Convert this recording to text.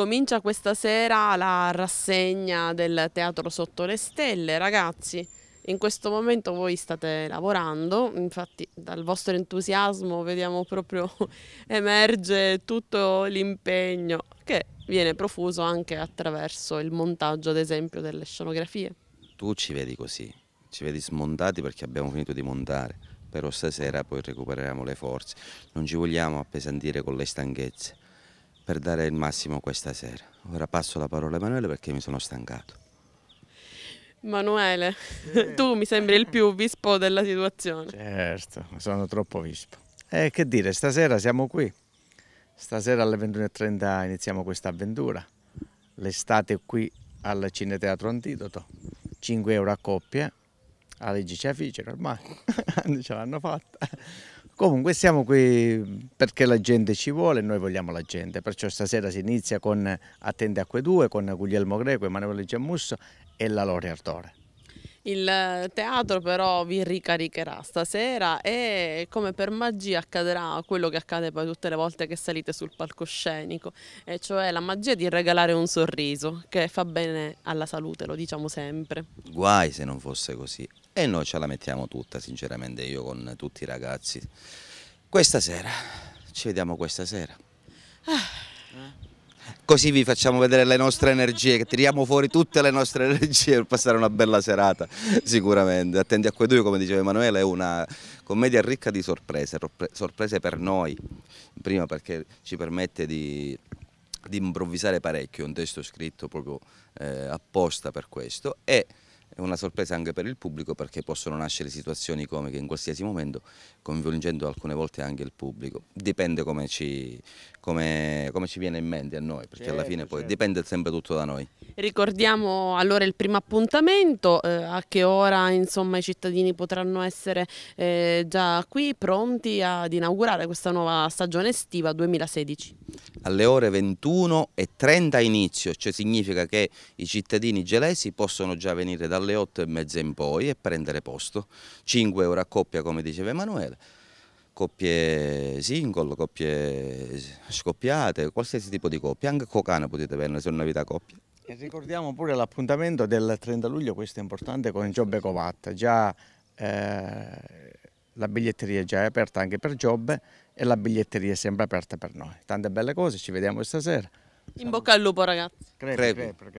Comincia questa sera la rassegna del Teatro Sotto le Stelle, ragazzi. In questo momento voi state lavorando, infatti dal vostro entusiasmo vediamo proprio emerge tutto l'impegno che viene profuso anche attraverso il montaggio ad esempio delle scenografie. Tu ci vedi così, ci vedi smontati perché abbiamo finito di montare, però stasera poi recupereremo le forze, non ci vogliamo appesantire con le stanchezze per dare il massimo questa sera. Ora passo la parola a Emanuele perché mi sono stancato. Emanuele, eh. tu mi sembri il più vispo della situazione. Certo, sono troppo vispo. E eh, che dire, stasera siamo qui. Stasera alle 21.30 iniziamo questa avventura. L'estate qui al Cineteatro Antidoto. 5 euro a coppia. La legge ci ha ormai, ce l'hanno fatta. Comunque siamo qui mm, perché la gente ci vuole e noi vogliamo la gente, perciò stasera si inizia con Attende Acque 2, con Guglielmo Greco, Emanuele Giammusso e la Lori Artore. Il teatro però vi ricaricherà stasera e come per magia accadrà quello che accade poi tutte le volte che salite sul palcoscenico, e cioè la magia di regalare un sorriso che fa bene alla salute, lo diciamo sempre. Guai se non fosse così. E noi ce la mettiamo tutta, sinceramente, io con tutti i ragazzi. Questa sera, ci vediamo questa sera. Ah così vi facciamo vedere le nostre energie, che tiriamo fuori tutte le nostre energie per passare una bella serata sicuramente. Attendi a quei due, come diceva Emanuele, è una commedia ricca di sorprese, sorprese per noi, prima perché ci permette di di improvvisare parecchio, un testo scritto proprio eh, apposta per questo e è una sorpresa anche per il pubblico perché possono nascere situazioni come comiche in qualsiasi momento, coinvolgendo alcune volte anche il pubblico. Dipende come ci, come, come ci viene in mente a noi, perché certo, alla fine poi certo. dipende sempre tutto da noi. Ricordiamo allora il primo appuntamento, eh, a che ora insomma, i cittadini potranno essere eh, già qui pronti ad inaugurare questa nuova stagione estiva 2016 alle ore 21 e 30 inizio, cioè significa che i cittadini gelesi possono già venire dalle 8 e mezza in poi e prendere posto, 5 euro a coppia come diceva Emanuele, coppie single, coppie scoppiate, qualsiasi tipo di coppia, anche cocana potete vendere se non avete coppia. E ricordiamo pure l'appuntamento del 30 luglio, questo è importante, con Giobbe Covatta, già... Eh la biglietteria è già aperta anche per Giobbe e la biglietteria è sempre aperta per noi. Tante belle cose, ci vediamo stasera. In bocca al lupo ragazzi. Crepi. Crepi.